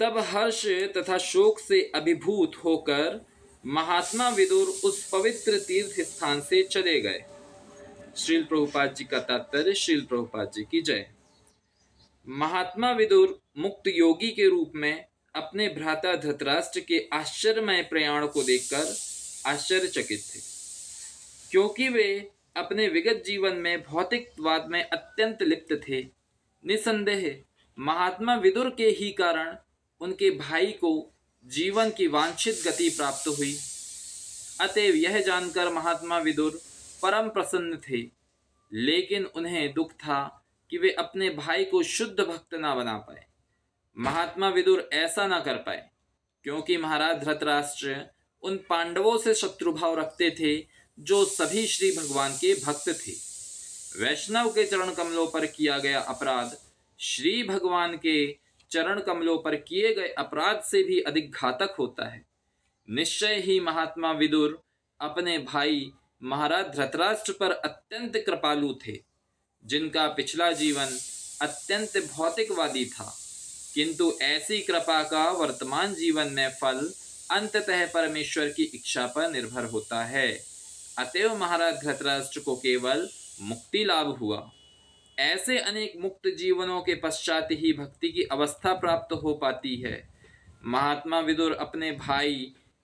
तब हर्ष तथा शोक से अभिभूत होकर महात्मा विदुर उस पवित्र तीर्थ स्थान से चले गए श्रील प्रभुपाद जी का तात्पर्य श्रील प्रभुपाद जी की जय महात्मा विदुर मुक्त योगी के रूप में अपने भ्राता धतराष्ट्र के आश्चर्यमय प्रयाण को देखकर आश्चर्यचकित थे क्योंकि वे अपने विगत जीवन में भौतिकवाद में अत्यंत लिप्त थे निसंदेह महात्मा विदुर के ही कारण उनके भाई को जीवन की वांछित गति प्राप्त हुई अतएव यह जानकर महात्मा विदुर परम प्रसन्न थे लेकिन उन्हें दुख था कि वे अपने भाई को शुद्ध भक्त ना बना पाए महात्मा विदुर ऐसा ना कर पाए क्योंकि महाराज धृतराष्ट्र उन पांडवों से शत्रुभाव रखते थे जो सभी श्री भगवान के भक्त थे वैष्णव के चरण कमलों पर किया गया अपराध श्री भगवान के चरण कमलों पर किए गए अपराध से भी अधिक घातक होता है निश्चय ही महात्मा विदुर अपने भाई महाराज धृतराष्ट्र पर अत्यंत कृपालु थे जिनका पिछला जीवन अत्यंत भौतिकवादी था किंतु ऐसी कृपा का वर्तमान जीवन में फल अंततः परमेश्वर की इच्छा पर निर्भर होता है अतएव महाराज धृतराष्ट्र को केवल मुक्ति लाभ हुआ ऐसे अनेक मुक्त जीवनों के पश्चात ही भक्ति की अवस्था प्राप्त हो पाती है महात्मा विदुर अपने भाई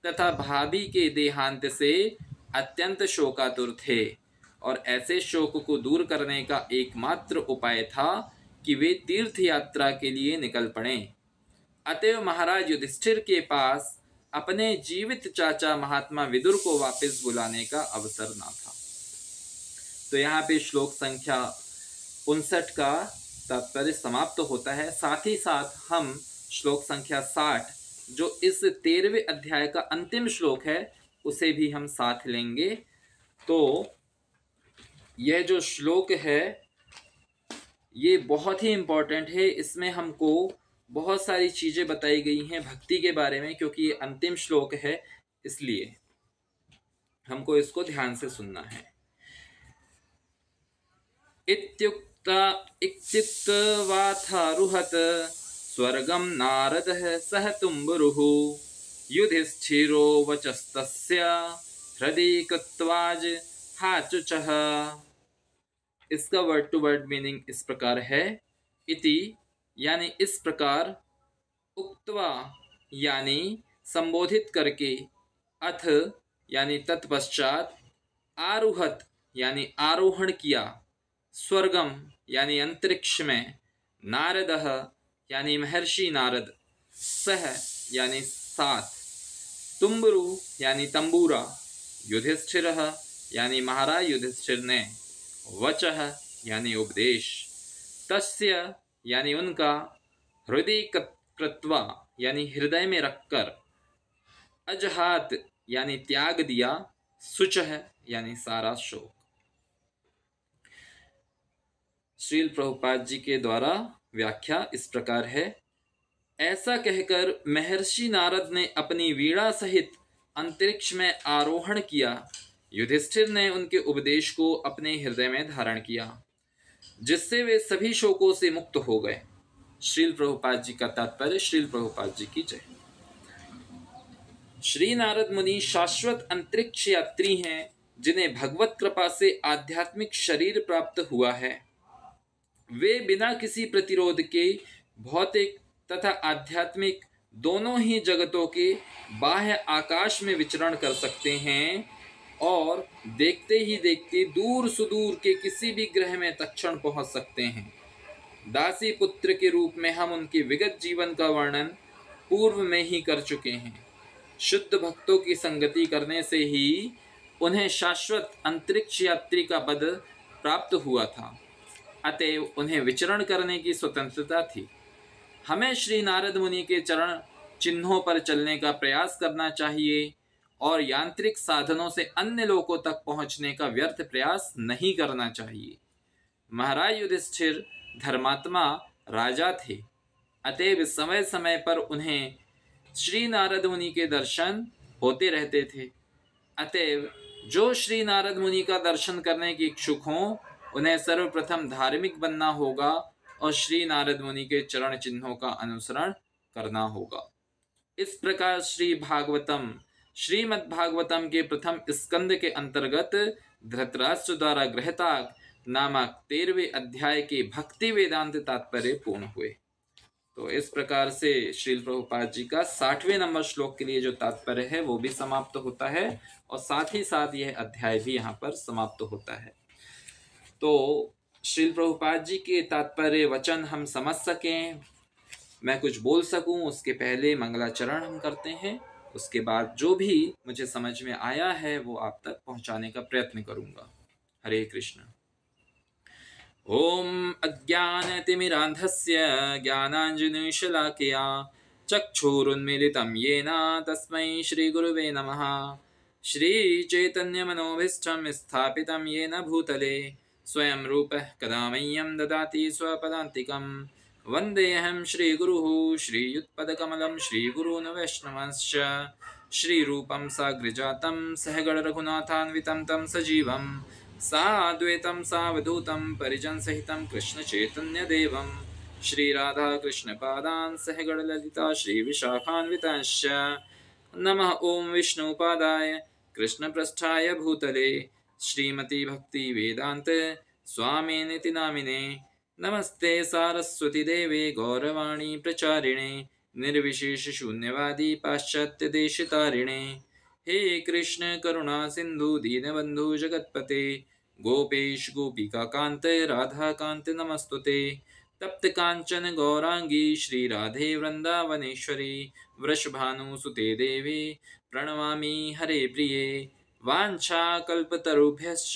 तथा भाभी के देहांत से अत्यंत शोकातुर थे और ऐसे शोक को दूर करने का एकमात्र उपाय था कि वे तीर्थ यात्रा के लिए निकल पड़े अतएव महाराज युधिष्ठिर के पास अपने जीवित चाचा महात्मा विदुर को वापस बुलाने का अवसर ना था तो यहाँ पे श्लोक संख्या उनसठ का तात्पर्य समाप्त तो होता है साथ ही साथ हम श्लोक संख्या साठ जो इस तेरहवें अध्याय का अंतिम श्लोक है उसे भी हम साथ लेंगे तो यह जो श्लोक है ये बहुत ही इम्पॉर्टेंट है इसमें हमको बहुत सारी चीज़ें बताई गई हैं भक्ति के बारे में क्योंकि ये अंतिम श्लोक है इसलिए हमको इसको ध्यान से सुनना है इत्युक्त चित्त स्वर्ग नारद सह तुम्बुरुः युधिष्ठिरो वचस्त हृदय कृत्वाज हाचुच इसका वर्ड टू वर्ड मीनिंग इस प्रकार है इति यानी इस प्रकार उक्तवा यानी संबोधित करके अथ यानी तत्पश्चात आरुहत यानी आरोहण किया स्वर्गम यानी अंतरिक्ष में नारद यानी महर्षि नारद सह यानी साथ तुम्बरु यानी तंबूरा युधिष्ठिर यानी महाराज युधिष्ठिर ने वच यानी उपदेश तस्य यानी उनका हृदय कृत्वा यानी हृदय में रखकर अजहात यानी त्याग दिया सुच है यानी सारा शोक श्रील प्रभुपाद जी के द्वारा व्याख्या इस प्रकार है ऐसा कहकर महर्षि नारद ने अपनी वीणा सहित अंतरिक्ष में आरोहण किया युधिष्ठिर ने उनके उपदेश को अपने हृदय में धारण किया जिससे वे सभी शोकों से मुक्त हो गए श्रील प्रभुपाद जी का तात्पर्य श्रील प्रभुपाद जी की जय श्री नारद मुनि शाश्वत अंतरिक्ष यात्री हैं जिन्हें भगवत कृपा से आध्यात्मिक शरीर प्राप्त हुआ है वे बिना किसी प्रतिरोध के भौतिक तथा आध्यात्मिक दोनों ही जगतों के बाह्य आकाश में विचरण कर सकते हैं और देखते ही देखते दूर सुदूर के किसी भी ग्रह में तक्षण पहुंच सकते हैं दासी पुत्र के रूप में हम उनके विगत जीवन का वर्णन पूर्व में ही कर चुके हैं शुद्ध भक्तों की संगति करने से ही उन्हें शाश्वत अंतरिक्ष यात्री का पद प्राप्त हुआ था अतएव उन्हें विचरण करने की स्वतंत्रता थी हमें श्री नारद मुनि के चरण चिन्हों पर चलने का प्रयास करना चाहिए और यांत्रिक साधनों से अन्य लोगों तक पहुंचने का व्यर्थ प्रयास नहीं करना चाहिए महाराज युधिष्ठिर धर्मात्मा राजा थे अतएव समय समय पर उन्हें श्री नारद मुनि के दर्शन होते रहते थे अतएव जो श्री नारद मुनि का दर्शन करने के इच्छुक हों उन्हें सर्वप्रथम धार्मिक बनना होगा और श्री नारद मुनि के चरण चिन्हों का अनुसरण करना होगा इस प्रकार श्री भागवतम श्रीमद भागवतम के प्रथम स्कंद के अंतर्गत धृतराष्ट्र द्वारा ग्रहताक नामक तेरहवें अध्याय के भक्ति वेदांत तात्पर्य पूर्ण हुए तो इस प्रकार से श्री प्रभुपाद जी का साठवें नंबर श्लोक के लिए जो तात्पर्य है वो भी समाप्त होता है और साथ ही साथ यह अध्याय भी यहाँ पर समाप्त होता है तो श्रील प्रभुपाद जी के तात्पर्य वचन हम समझ सकें मैं कुछ बोल सकूं उसके पहले मंगलाचरण हम करते हैं उसके बाद जो भी मुझे समझ में आया है वो आप तक पहुंचाने का प्रयत्न करूंगा हरे कृष्ण ओम अज्ञान तिमिरांधस्य ज्ञानांजनिशलाकया ये येन तस्मै श्रीगुरुवे नमः स्थापित ये न भूतले स्वयं रूपः कदा मह्यं ददाति स्वपदान्तिकं वन्देऽहं श्रीगुरुः श्रीयुत्पदकमलं श्रीगुरून् वैष्णवंश्च श्रीरूपं साग्रजातं सहगणरघुनाथान्वितं तं सजीवं साद्वैतं सावधूतं परिजनसहितं कृष्णचैतन्यदेवं श्रीराधाकृष्णपादान् सहगणललिता श्रीविशाखान्विताश्च नमः ॐ विष्णुपादाय कृष्णप्रष्ठाय भूतले श्रीमती भक्ति वेदांत स्वामी निति नामिने नमस्ते सारस्वती देवे गौरवाणी प्रचारिणे निर्विशेष शून्यवादी पाश्चात्य देश तारिणे हे कृष्ण करुणा सिंधु दीनबंधु जगतपते गोपेश गोपिका कांत राधा कांत नमस्तुते तप्त कांचन गौरांगी श्री राधे वृंदावनेश्वरी वृषभानुसुते देवी प्रणवामी हरे प्रिये वाञ्छाकल्पतरुभ्यश्च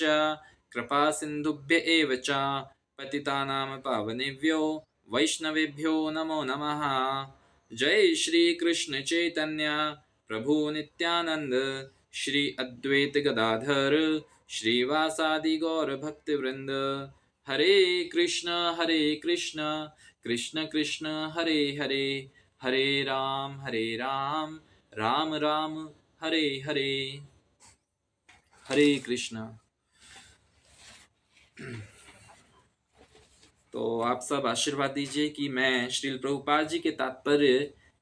कृपासिन्धुभ्य एव च पतितानां पावनेभ्यो वैष्णवेभ्यो नमो नमः जय श्रीकृष्णचैतन्या प्रभुनित्यानन्द श्री अद्वैतगदाधर श्रीवासादिगौरभक्तिवृन्द हरे कृष्ण हरे कृष्ण कृष्ण कृष्ण हरे हरे हरे राम हरे राम राम राम हरे हरे हरे कृष्णा तो आप सब आशीर्वाद दीजिए कि मैं श्रील प्रभुपाल जी के तात्पर्य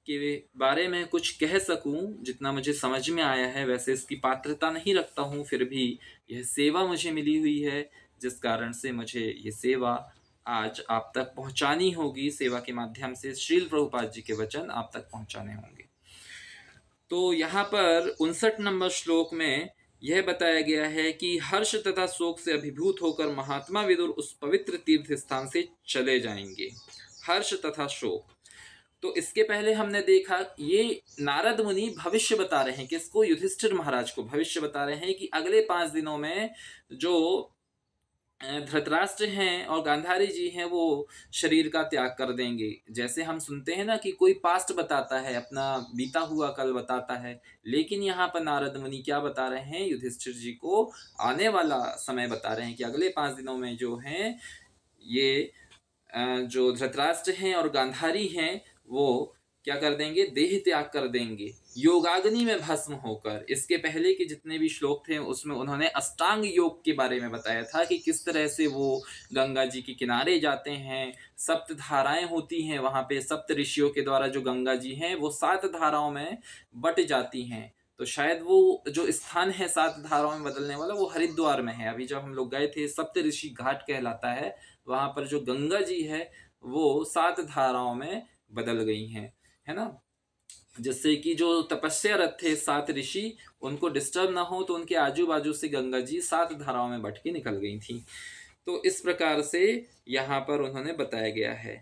के बारे में कुछ कह सकूं जितना मुझे समझ में आया है वैसे इसकी पात्रता नहीं रखता हूं फिर भी यह सेवा मुझे मिली हुई है जिस कारण से मुझे ये सेवा आज आप तक पहुंचानी होगी सेवा के माध्यम से श्रील प्रभुपाद जी के वचन आप तक पहुंचाने होंगे तो यहाँ पर उनसठ नंबर श्लोक में यह बताया गया है कि हर्ष तथा शोक से अभिभूत होकर महात्मा विदुर उस पवित्र तीर्थ स्थान से चले जाएंगे हर्ष तथा शोक तो इसके पहले हमने देखा ये नारद मुनि भविष्य बता रहे हैं किसको युधिष्ठिर महाराज को भविष्य बता रहे हैं कि अगले पाँच दिनों में जो धृतराष्ट्र हैं और गांधारी जी हैं वो शरीर का त्याग कर देंगे जैसे हम सुनते हैं ना कि कोई पास्ट बताता है अपना बीता हुआ कल बताता है लेकिन यहाँ पर नारद मुनि क्या बता रहे हैं युधिष्ठिर जी को आने वाला समय बता रहे हैं कि अगले पाँच दिनों में जो हैं ये जो धृतराष्ट्र हैं और गांधारी हैं वो क्या कर देंगे देह त्याग कर देंगे योगाग्नि में भस्म होकर इसके पहले के जितने भी श्लोक थे उसमें उन्होंने अष्टांग योग के बारे में बताया था कि किस तरह से वो गंगा जी के किनारे जाते हैं सप्त धाराएं होती हैं वहाँ पे सप्त ऋषियों के द्वारा जो गंगा जी हैं वो सात धाराओं में बट जाती हैं तो शायद वो जो स्थान है सात धाराओं में बदलने वाला वो हरिद्वार में है अभी जब हम लोग गए थे सप्त ऋषि घाट कहलाता है वहाँ पर जो गंगा जी है वो सात धाराओं में बदल गई हैं है ना जिससे कि जो तपस्यारत थे सात ऋषि उनको डिस्टर्ब ना हो तो उनके आजू बाजू से गंगा जी सात धाराओं में बट के निकल गई थी तो इस प्रकार से यहाँ पर उन्होंने बताया गया है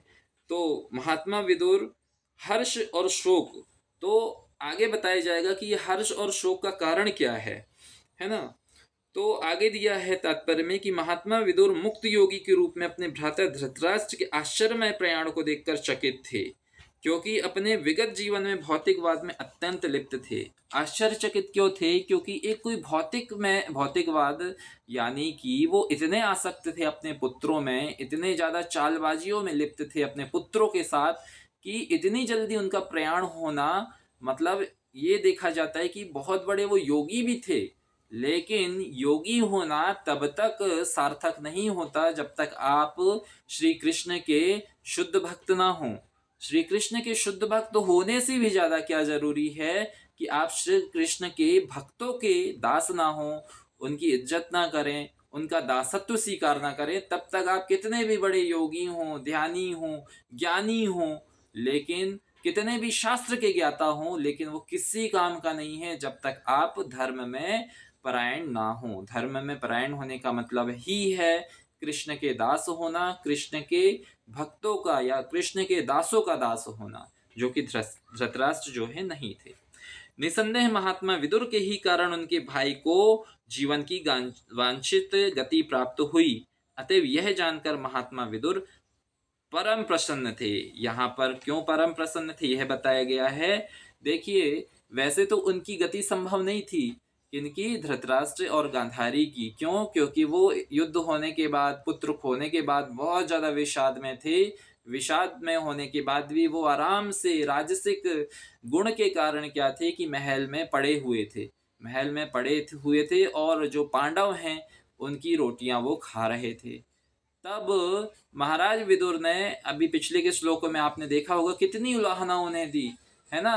तो महात्मा विदुर हर्ष और शोक तो आगे बताया जाएगा कि हर्ष और शोक का कारण क्या है है ना तो आगे दिया है तात्पर्य में कि महात्मा विदुर मुक्त योगी के रूप में अपने भ्राता धृतराष्ट्र के आश्चर्यमय प्रयाण को देखकर चकित थे क्योंकि अपने विगत जीवन में भौतिकवाद में अत्यंत लिप्त थे आश्चर्यचकित क्यों थे क्योंकि एक कोई भौतिक में भौतिकवाद यानी कि वो इतने आसक्त थे अपने पुत्रों में इतने ज़्यादा चालबाजियों में लिप्त थे अपने पुत्रों के साथ कि इतनी जल्दी उनका प्रयाण होना मतलब ये देखा जाता है कि बहुत बड़े वो योगी भी थे लेकिन योगी होना तब तक सार्थक नहीं होता जब तक आप श्री कृष्ण के शुद्ध भक्त ना हों श्री कृष्ण के शुद्ध भक्त तो होने से भी ज़्यादा क्या जरूरी है कि आप श्री कृष्ण के भक्तों के दास ना हों उनकी इज्जत ना करें उनका दासत्व स्वीकार ना करें तब तक आप कितने भी बड़े योगी हों ध्यानी हों ज्ञानी हों लेकिन कितने भी शास्त्र के ज्ञाता हों लेकिन वो किसी काम का नहीं है जब तक आप धर्म में परायण ना हो धर्म में परायण होने का मतलब ही है कृष्ण के दास होना कृष्ण के भक्तों का या कृष्ण के दासों का दास होना जो कि धृतराष्ट्र जो है नहीं थे निसंदेह महात्मा विदुर के ही कारण उनके भाई को जीवन की वांछित गति प्राप्त हुई अतएव यह जानकर महात्मा विदुर परम प्रसन्न थे यहाँ पर क्यों परम प्रसन्न थे यह बताया गया है देखिए वैसे तो उनकी गति संभव नहीं थी इनकी धृतराष्ट्र और गांधारी की क्यों क्योंकि वो युद्ध होने के बाद पुत्र खोने के बाद बहुत ज़्यादा विषाद में थे विषाद में होने के बाद भी वो आराम से राजसिक गुण के कारण क्या थे कि महल में पड़े हुए थे महल में पड़े हुए थे और जो पांडव हैं उनकी रोटियां वो खा रहे थे तब महाराज विदुर ने अभी पिछले के श्लोकों में आपने देखा होगा कितनी उलाहना उन्हें दी है ना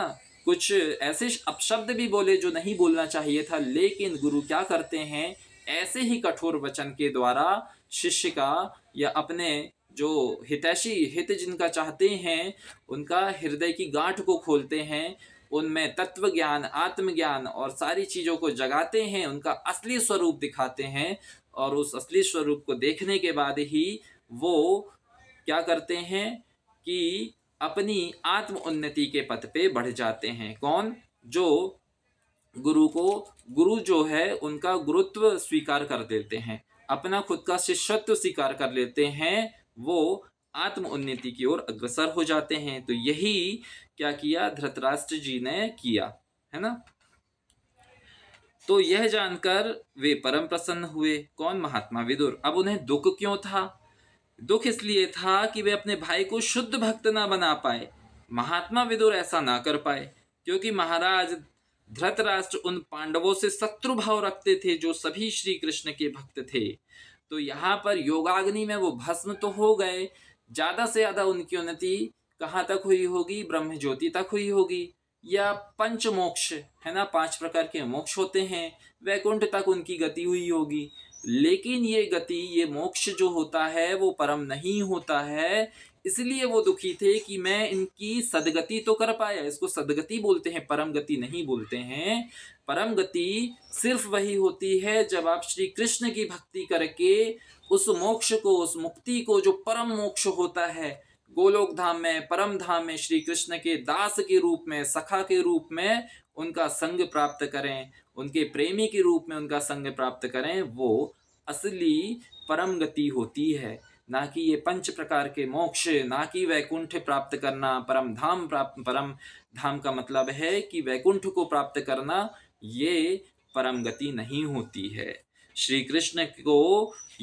कुछ ऐसे अपशब्द भी बोले जो नहीं बोलना चाहिए था लेकिन गुरु क्या करते हैं ऐसे ही कठोर वचन के द्वारा शिष्य का या अपने जो हितैषी हित जिनका चाहते हैं उनका हृदय की गांठ को खोलते हैं उनमें तत्व ज्ञान आत्मज्ञान और सारी चीज़ों को जगाते हैं उनका असली स्वरूप दिखाते हैं और उस असली स्वरूप को देखने के बाद ही वो क्या करते हैं कि अपनी आत्म उन्नति के पथ पे बढ़ जाते हैं कौन जो गुरु को गुरु जो है उनका गुरुत्व स्वीकार कर देते हैं अपना खुद का शिष्यत्व स्वीकार कर लेते हैं वो आत्म उन्नति की ओर अग्रसर हो जाते हैं तो यही क्या किया धृतराष्ट्र जी ने किया है ना तो यह जानकर वे परम प्रसन्न हुए कौन महात्मा विदुर अब उन्हें दुख क्यों था दुख इसलिए था कि वे अपने भाई को शुद्ध भक्त ना बना पाए महात्मा विदुर ऐसा ना कर पाए क्योंकि महाराज धृतराष्ट्र उन पांडवों से शत्रु भाव रखते थे जो सभी श्री कृष्ण के भक्त थे तो यहाँ पर योगाग्नि में वो भस्म तो हो गए ज़्यादा से ज़्यादा उनकी उन्नति कहाँ तक हुई होगी ब्रह्म ज्योति तक हुई होगी या पंच मोक्ष है ना पांच प्रकार के मोक्ष होते हैं वैकुंठ तक उनकी गति हुई होगी लेकिन ये गति ये मोक्ष जो होता है वो परम नहीं होता है इसलिए वो दुखी थे कि मैं इनकी सदगति तो कर पाया इसको सदगति बोलते हैं परम गति नहीं बोलते हैं परम गति सिर्फ वही होती है जब आप श्री कृष्ण की भक्ति करके उस मोक्ष को उस मुक्ति को जो परम मोक्ष होता है गोलोक धाम में परम धाम में श्री कृष्ण के दास के रूप में सखा के रूप में उनका संग प्राप्त करें उनके प्रेमी के रूप में उनका संग प्राप्त करें वो असली परम गति होती है ना कि ये पंच प्रकार के मोक्ष ना कि वैकुंठ प्राप्त करना परम धाम प्राप्त परम धाम का मतलब है कि वैकुंठ को प्राप्त करना ये परम गति नहीं होती है श्री कृष्ण को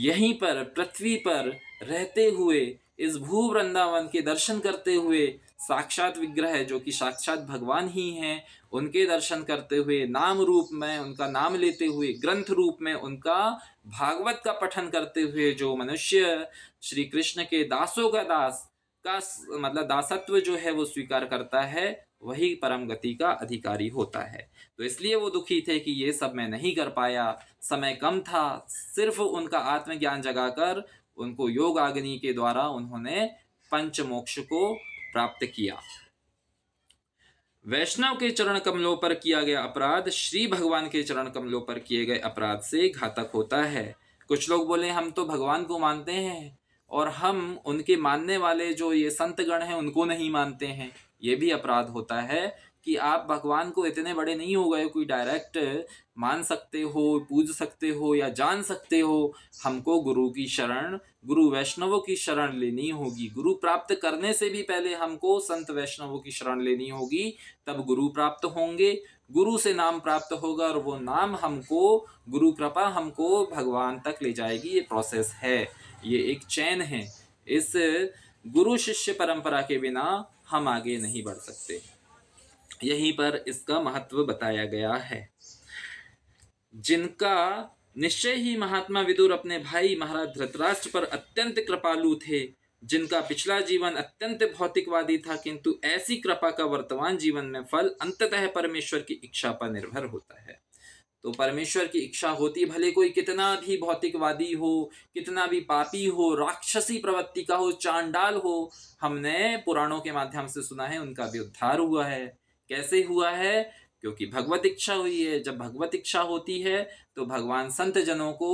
यहीं पर पृथ्वी पर रहते हुए इस भू वृंदावन के दर्शन करते हुए साक्षात विग्रह है जो कि साक्षात भगवान ही हैं उनके दर्शन करते हुए नाम रूप में उनका नाम लेते हुए ग्रंथ रूप में उनका भागवत का पठन करते हुए जो मनुष्य श्री कृष्ण के दासों का दास का मतलब दासत्व जो है वो स्वीकार करता है वही परम गति का अधिकारी होता है तो इसलिए वो दुखी थे कि ये सब मैं नहीं कर पाया समय कम था सिर्फ उनका आत्मज्ञान जगाकर उनको योग अग्नि के द्वारा उन्होंने पंच मोक्ष को प्राप्त किया वैष्णव के चरण कमलों पर किया गया अपराध श्री भगवान के चरण कमलों पर किए गए अपराध से घातक होता है कुछ लोग बोले हम तो भगवान को मानते हैं और हम उनके मानने वाले जो ये संतगण हैं उनको नहीं मानते हैं ये भी अपराध होता है कि आप भगवान को इतने बड़े नहीं हो गए कोई डायरेक्ट मान सकते हो पूज सकते हो या जान सकते हो हमको गुरु की शरण गुरु वैष्णवों की शरण लेनी होगी गुरु प्राप्त करने से भी पहले हमको संत वैष्णवों की शरण लेनी होगी तब गुरु प्राप्त होंगे गुरु से नाम प्राप्त होगा और वो नाम हमको गुरु कृपा हमको भगवान तक ले जाएगी ये प्रोसेस है ये एक चैन है इस गुरु शिष्य परंपरा के बिना हम आगे नहीं बढ़ सकते यहीं पर इसका महत्व बताया गया है जिनका निश्चय ही महात्मा विदुर अपने भाई महाराज धृतराष्ट्र पर अत्यंत कृपालु थे जिनका पिछला जीवन अत्यंत भौतिकवादी था किंतु ऐसी कृपा का वर्तमान जीवन में फल अंततः परमेश्वर की इच्छा पर निर्भर होता है तो परमेश्वर की इच्छा होती भले कोई कितना भी भौतिकवादी हो कितना भी पापी हो राक्षसी प्रवृत्ति का हो चांडाल हो हमने पुराणों के माध्यम से सुना है उनका भी उद्धार हुआ है कैसे हुआ है क्योंकि भगवत इच्छा हुई है जब भगवत इच्छा होती है तो भगवान संत जनों को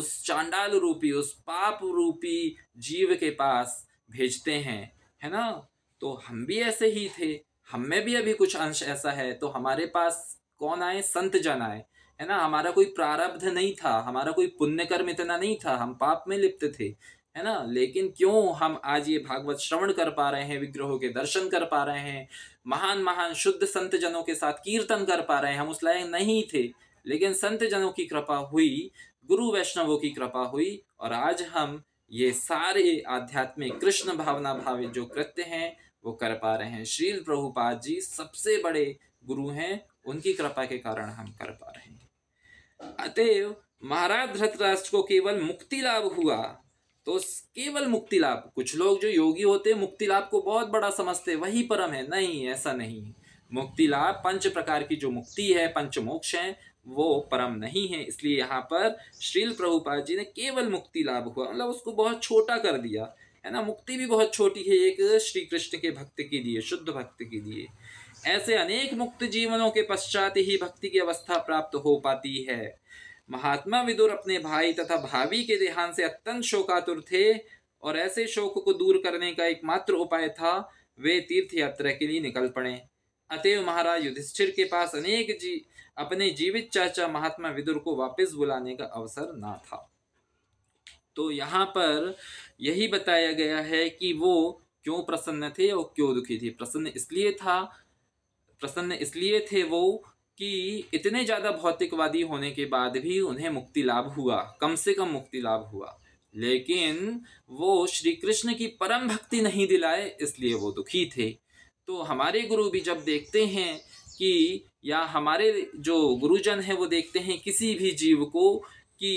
उस चांडाल रूपी उस पाप रूपी जीव के पास भेजते हैं है ना तो हम भी ऐसे ही थे हम में भी अभी कुछ अंश ऐसा है तो हमारे पास कौन आए संत जन आए है ना हमारा कोई प्रारब्ध नहीं था हमारा कोई पुण्य कर्म इतना नहीं था हम पाप में लिप्त थे है ना लेकिन क्यों हम आज ये भागवत श्रवण कर पा रहे हैं विग्रहों के दर्शन कर पा रहे हैं महान महान शुद्ध संत जनों के साथ कीर्तन कर पा रहे हैं हम उस लायक नहीं थे लेकिन संत जनों की कृपा हुई गुरु वैष्णवों की कृपा हुई और आज हम ये सारे आध्यात्मिक कृष्ण भावना भावित जो कृत्य हैं वो कर पा रहे हैं श्रील प्रभुपाद जी सबसे बड़े गुरु हैं उनकी कृपा के कारण हम कर पा रहे हैं अतएव महाराज धृतराष्ट्र को केवल मुक्ति लाभ हुआ तो केवल मुक्ति लाभ कुछ लोग जो योगी होते हैं मुक्ति लाभ को बहुत बड़ा समझते हैं वही परम है नहीं ऐसा नहीं है मुक्ति लाभ पंच प्रकार की जो मुक्ति है पंच मोक्ष है वो परम नहीं है इसलिए यहाँ पर श्रील प्रभुपाद जी ने केवल मुक्ति लाभ हुआ मतलब उसको बहुत छोटा कर दिया है ना मुक्ति भी बहुत छोटी है एक श्री कृष्ण के भक्त के लिए शुद्ध भक्त के लिए ऐसे अनेक मुक्त जीवनों के पश्चात ही भक्ति की अवस्था प्राप्त हो पाती है महात्मा विदुर अपने भाई तथा भाभी के देहांत से अत्यंत शोकातुर थे और ऐसे शोक को दूर करने का एकमात्र उपाय था वे तीर्थ यात्रा के लिए निकल पड़े अतएव महाराज युधिष्ठिर के पास अनेक जी अपने जीवित चाचा महात्मा विदुर को वापस बुलाने का अवसर ना था तो यहाँ पर यही बताया गया है कि वो क्यों प्रसन्न थे और क्यों दुखी थे प्रसन्न इसलिए था प्रसन्न इसलिए थे वो कि इतने ज़्यादा भौतिकवादी होने के बाद भी उन्हें मुक्ति लाभ हुआ कम से कम मुक्ति लाभ हुआ लेकिन वो श्री कृष्ण की परम भक्ति नहीं दिलाए इसलिए वो दुखी थे तो हमारे गुरु भी जब देखते हैं कि या हमारे जो गुरुजन हैं वो देखते हैं किसी भी जीव को कि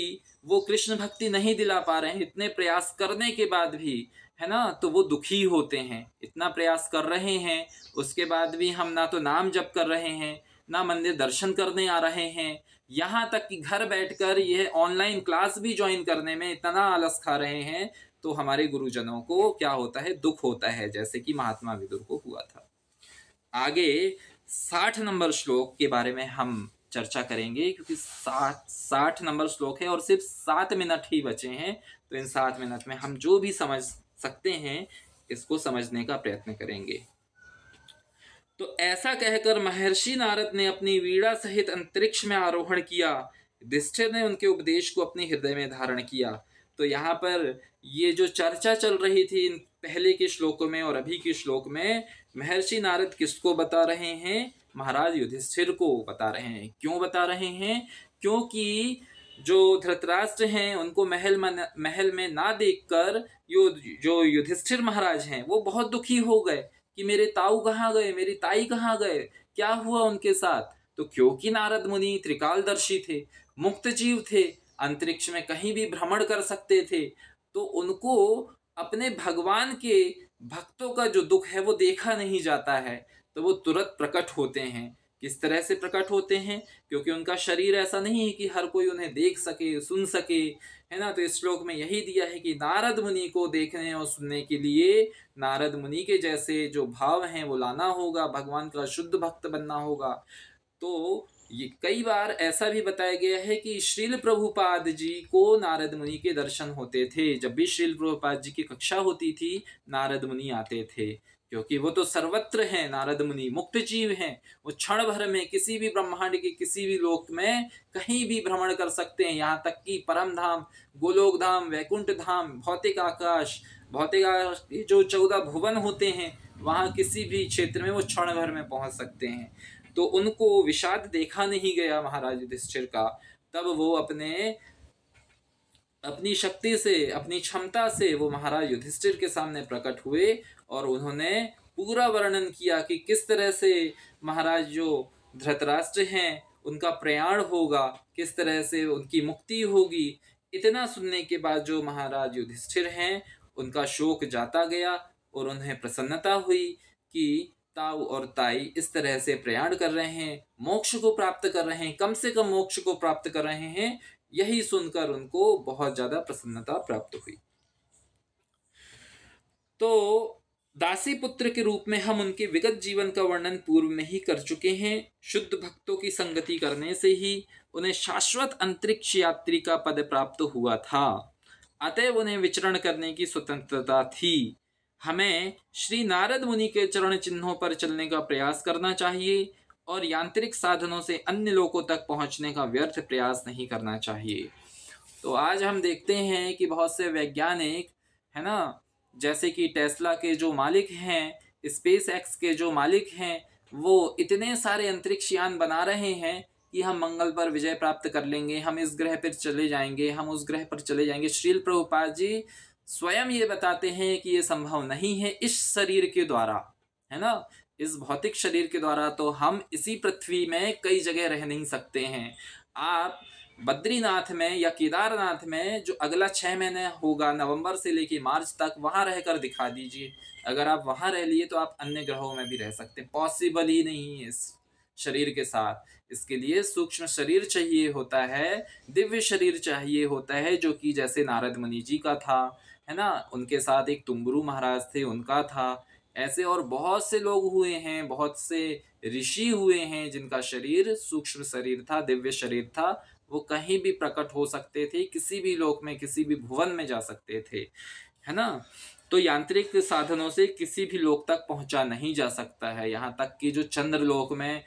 वो कृष्ण भक्ति नहीं दिला पा रहे हैं इतने प्रयास करने के बाद भी है ना तो वो दुखी होते हैं इतना प्रयास कर रहे हैं उसके बाद भी हम ना तो नाम जप कर रहे हैं अपना मंदिर दर्शन करने आ रहे हैं यहाँ तक कि घर बैठकर यह ऑनलाइन क्लास भी ज्वाइन करने में इतना आलस खा रहे हैं तो हमारे गुरुजनों को क्या होता है दुख होता है जैसे कि महात्मा विदुर को हुआ था आगे साठ नंबर श्लोक के बारे में हम चर्चा करेंगे क्योंकि सात साठ नंबर श्लोक है और सिर्फ सात मिनट ही बचे हैं तो इन सात मिनट में हम जो भी समझ सकते हैं इसको समझने का प्रयत्न करेंगे तो ऐसा कहकर महर्षि नारद ने अपनी वीड़ा सहित अंतरिक्ष में आरोहण किया युधिष्ठिर ने उनके उपदेश को अपने हृदय में धारण किया तो यहाँ पर ये जो चर्चा चल रही थी इन पहले के श्लोकों में और अभी के श्लोक में महर्षि नारद किसको बता रहे हैं महाराज युधिष्ठिर को बता रहे हैं क्यों बता रहे हैं क्योंकि जो धृतराष्ट्र हैं उनको महल में महल में ना देखकर यो जो युधिष्ठिर महाराज हैं वो बहुत दुखी हो गए कि मेरे ताऊ कहाँ गए मेरी ताई कहाँ गए क्या हुआ उनके साथ तो क्योंकि नारद मुनि त्रिकालदर्शी थे मुक्त जीव थे अंतरिक्ष में कहीं भी भ्रमण कर सकते थे तो उनको अपने भगवान के भक्तों का जो दुख है वो देखा नहीं जाता है तो वो तुरंत प्रकट होते हैं किस तरह से प्रकट होते हैं क्योंकि उनका शरीर ऐसा नहीं है कि हर कोई उन्हें देख सके सुन सके है ना तो इस श्लोक में यही दिया है कि नारद मुनि को देखने और सुनने के लिए नारद मुनि के जैसे जो भाव हैं वो लाना होगा भगवान का शुद्ध भक्त बनना होगा तो ये कई बार ऐसा भी बताया गया है कि श्रील प्रभुपाद जी को नारद मुनि के दर्शन होते थे जब भी श्रील प्रभुपाद जी की कक्षा होती थी नारद मुनि आते थे क्योंकि वो तो सर्वत्र हैं नारद मुनि मुक्त जीव हैं वो क्षण भर में किसी भी ब्रह्मांड के किसी भी लोक में कहीं भी भ्रमण कर सकते हैं यहाँ तक कि परम धाम गोलोक धाम वैकुंठ धाम भौतिक आकाश भौतिक आकाश जो चौदह भुवन होते हैं वहाँ किसी भी क्षेत्र में वो क्षण भर में पहुँच सकते हैं तो उनको विषाद देखा नहीं गया महाराज युधिष्ठिर का तब वो अपने अपनी शक्ति से अपनी क्षमता से वो महाराज युधिष्ठिर के सामने प्रकट हुए और उन्होंने पूरा वर्णन किया कि किस तरह से महाराज जो धृतराष्ट्र हैं उनका प्रयाण होगा किस तरह से उनकी मुक्ति होगी इतना सुनने के बाद जो महाराज युधिष्ठिर हैं उनका शोक जाता गया और उन्हें प्रसन्नता हुई कि ताऊ और ताई इस तरह से प्रयाण कर रहे हैं मोक्ष को प्राप्त कर रहे हैं कम से कम मोक्ष को प्राप्त कर रहे हैं यही सुनकर उनको बहुत ज़्यादा प्रसन्नता प्राप्त हुई तो दासी पुत्र के रूप में हम उनके विगत जीवन का वर्णन पूर्व में ही कर चुके हैं शुद्ध भक्तों की संगति करने से ही उन्हें शाश्वत अंतरिक्ष यात्री का पद प्राप्त हुआ था अतएव उन्हें विचरण करने की स्वतंत्रता थी हमें श्री नारद मुनि के चरण चिन्हों पर चलने का प्रयास करना चाहिए और यांत्रिक साधनों से अन्य लोगों तक पहुंचने का व्यर्थ प्रयास नहीं करना चाहिए तो आज हम देखते हैं कि बहुत से वैज्ञानिक है ना जैसे कि टेस्ला के जो मालिक हैं स्पेस एक्स के जो मालिक हैं वो इतने सारे अंतरिक्ष यान बना रहे हैं कि हम मंगल पर विजय प्राप्त कर लेंगे हम इस ग्रह पर चले जाएंगे हम उस ग्रह पर चले जाएंगे श्रील प्रभुपाद जी स्वयं ये बताते हैं कि ये संभव नहीं है इस शरीर के द्वारा है ना इस भौतिक शरीर के द्वारा तो हम इसी पृथ्वी में कई जगह रह नहीं सकते हैं आप बद्रीनाथ में या केदारनाथ में जो अगला छः महीने होगा नवंबर से लेके मार्च तक वहाँ रह कर दिखा दीजिए अगर आप वहाँ रह लिए तो आप अन्य ग्रहों में भी रह सकते पॉसिबल ही नहीं है इस शरीर के साथ इसके लिए सूक्ष्म शरीर चाहिए होता है दिव्य शरीर चाहिए होता है जो कि जैसे नारद मुनि जी का था है ना उनके साथ एक तुम्बरू महाराज थे उनका था ऐसे और बहुत से लोग हुए हैं बहुत से ऋषि हुए हैं जिनका शरीर सूक्ष्म शरीर था दिव्य शरीर था वो कहीं भी प्रकट हो सकते थे किसी भी लोक में किसी भी भुवन में जा सकते थे है ना तो यांत्रिक साधनों से किसी भी लोक तक पहुंचा नहीं जा सकता है यहाँ तक कि जो चंद्र लोक में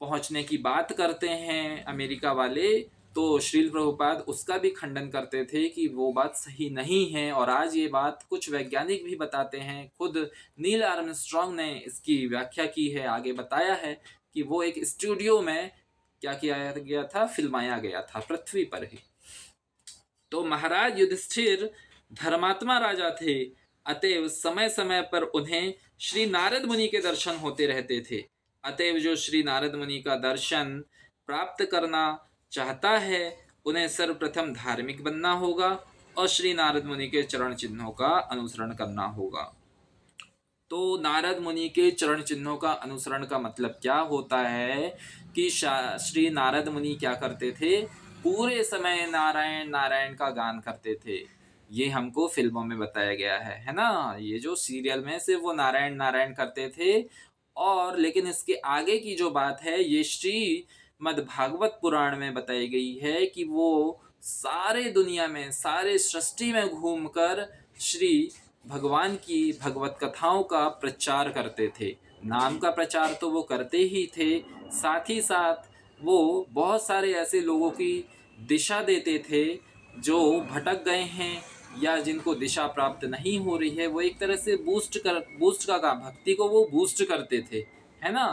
पहुंचने की बात करते हैं अमेरिका वाले तो श्रील प्रभुपाद उसका भी खंडन करते थे कि वो बात सही नहीं है और आज ये बात कुछ वैज्ञानिक भी बताते हैं खुद नील आर्मस्ट्रॉन्ग ने इसकी व्याख्या की है आगे बताया है कि वो एक स्टूडियो में क्या किया गया था फिल्माया गया था पृथ्वी पर ही तो महाराज युधिष्ठिर धर्मात्मा राजा थे अतएव समय समय पर उन्हें श्री नारद मुनि के दर्शन होते रहते थे अतएव जो श्री नारद मुनि का दर्शन प्राप्त करना चाहता है उन्हें सर्वप्रथम धार्मिक बनना होगा और श्री नारद मुनि के चरण चिन्हों का अनुसरण करना होगा तो नारद मुनि के चरण चिन्हों का अनुसरण का मतलब क्या होता है कि श्री नारद मुनि क्या करते थे पूरे समय नारायण नारायण का गान करते थे ये हमको फिल्मों में बताया गया है है ना ये जो सीरियल में से वो नारायण नारायण करते थे और लेकिन इसके आगे की जो बात है ये श्री मद्भागवत पुराण में बताई गई है कि वो सारे दुनिया में सारे सृष्टि में घूमकर श्री भगवान की भगवत कथाओं का प्रचार करते थे नाम का प्रचार तो वो करते ही थे साथ ही साथ वो बहुत सारे ऐसे लोगों की दिशा देते थे जो भटक गए हैं या जिनको दिशा प्राप्त नहीं हो रही है वो एक तरह से बूस्ट कर बूस्ट का काम भक्ति को वो बूस्ट करते थे है ना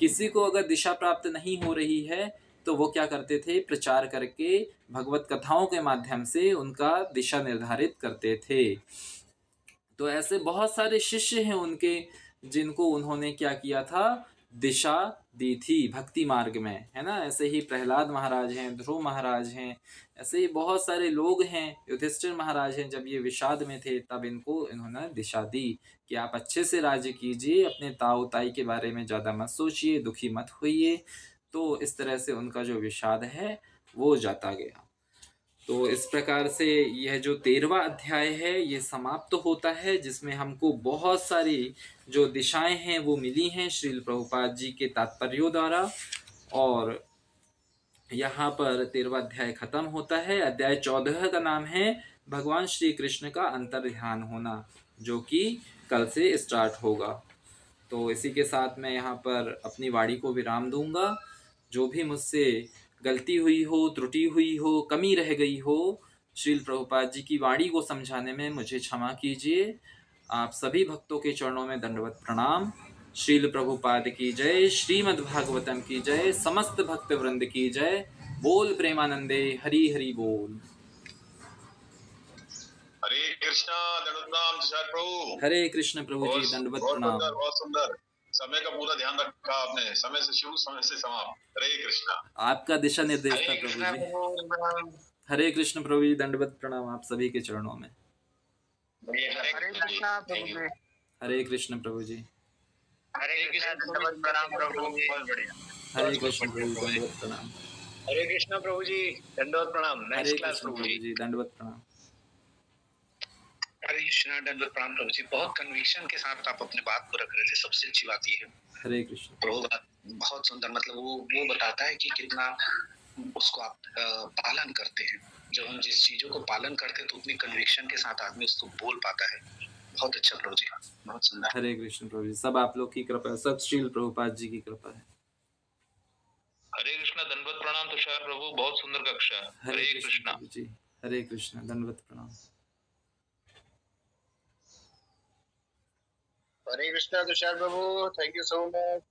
किसी को अगर दिशा प्राप्त नहीं हो रही है तो वो क्या करते थे प्रचार करके भगवत कथाओं के माध्यम से उनका दिशा निर्धारित करते थे तो ऐसे बहुत सारे शिष्य हैं उनके जिनको उन्होंने क्या किया था दिशा दी थी भक्ति मार्ग में है ना ऐसे ही प्रहलाद महाराज हैं ध्रुव महाराज हैं ऐसे ही बहुत सारे लोग हैं युधिष्ठिर महाराज हैं जब ये विषाद में थे तब इनको इन्होंने दिशा दी कि आप अच्छे से राज्य कीजिए अपने ताई के बारे में ज़्यादा मत सोचिए दुखी मत होइए तो इस तरह से उनका जो विषाद है वो जाता गया तो इस प्रकार से यह जो तेरवा अध्याय है ये समाप्त तो होता है जिसमें हमको बहुत सारी जो दिशाएं हैं वो मिली हैं श्रील प्रभुपाद जी के तात्पर्यों द्वारा और यहाँ पर तेरवा अध्याय खत्म होता है अध्याय चौदह का नाम है भगवान श्री कृष्ण का अंतर ध्यान होना जो कि कल से स्टार्ट होगा तो इसी के साथ मैं यहाँ पर अपनी वाणी को विराम दूंगा जो भी मुझसे गलती हुई हो त्रुटि हुई हो कमी रह गई हो श्रील प्रभुपाद जी की वाणी को समझाने में मुझे क्षमा कीजिए आप सभी भक्तों के चरणों में दंडवत प्रणाम श्रील प्रभुपाद की जय श्रीमद् भागवतम की जय समस्त भक्त वृंद की जय बोल प्रेमानंदे हरि हरि बोल हरे कृष्णा हरे कृष्ण प्रभु जी दंडवत प्रणाम बहुत सुंदर समय का पूरा ध्यान रखा आपने समय से शुरू समय से समाप्त हरे कृष्णा आपका दिशा निर्देश था प्रभु जी हरे कृष्ण प्रभु जी दंडवत प्रणाम आप सभी के चरणों में हरे कृष्णा हरे कृष्ण प्रभु जी हरे कृष्ण प्रणाम प्रभु हरे कृष्ण प्रभु जी दंडवत प्रणाम हरे कृष्ण प्रभु जी दंडवत प्रणाम हरे कृष्ण प्रभु जी दंडवत प्रणाम हरे कृष्णा डंडल प्राण प्रभु जी बहुत कन्विक्शन के साथ आप अपने बात को रख रहे थे सबसे अच्छी बात ये है हरे कृष्ण प्रभु बहुत सुंदर मतलब वो वो बताता है कि कितना उसको आप पालन करते हैं जब हम जिस चीजों को पालन करते हैं तो उतनी कन्विक्शन के साथ आदमी उसको बोल पाता है बहुत अच्छा प्रभु जी बहुत सुंदर हरे कृष्ण प्रभु जी सब आप लोग की कृपा है सब श्रील प्रभुपाद जी की कृपा है हरे कृष्ण धनवत प्रणाम तुषार प्रभु बहुत सुंदर कक्षा हरे कृष्ण जी हरे कृष्ण धनवत प्रणाम हरे कृष्णा तुषार बाबू थैंक यू सो मच